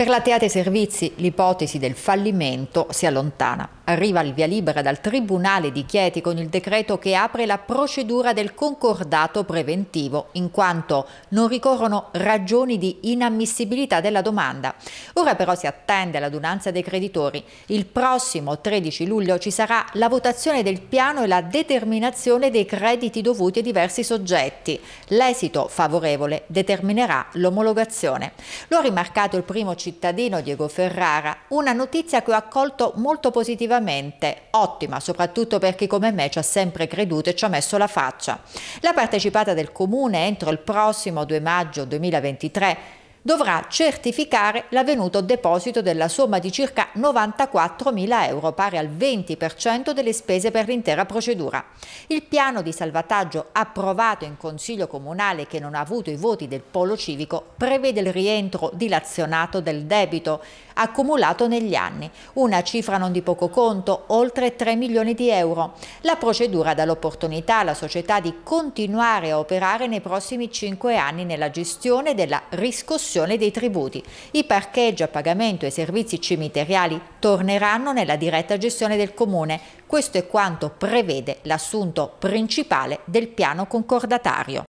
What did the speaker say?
Per la Teate Servizi l'ipotesi del fallimento si allontana. Arriva il via libera dal Tribunale di Chieti con il decreto che apre la procedura del concordato preventivo, in quanto non ricorrono ragioni di inammissibilità della domanda. Ora però si attende l'adunanza dei creditori. Il prossimo 13 luglio ci sarà la votazione del piano e la determinazione dei crediti dovuti ai diversi soggetti. L'esito favorevole determinerà l'omologazione. Lo ha rimarcato il primo cittadino cittadino Diego Ferrara, una notizia che ho accolto molto positivamente, ottima soprattutto per chi come me ci ha sempre creduto e ci ha messo la faccia. La partecipata del Comune entro il prossimo 2 maggio 2023 dovrà certificare l'avvenuto deposito della somma di circa 94.000 euro, pari al 20% delle spese per l'intera procedura. Il piano di salvataggio approvato in Consiglio Comunale che non ha avuto i voti del Polo Civico prevede il rientro dilazionato del debito accumulato negli anni, una cifra non di poco conto, oltre 3 milioni di euro. La procedura dà l'opportunità alla società di continuare a operare nei prossimi 5 anni nella gestione della riscossione discussione dei tributi. I parcheggi a pagamento e i servizi cimiteriali torneranno nella diretta gestione del Comune. Questo è quanto prevede l'assunto principale del piano concordatario.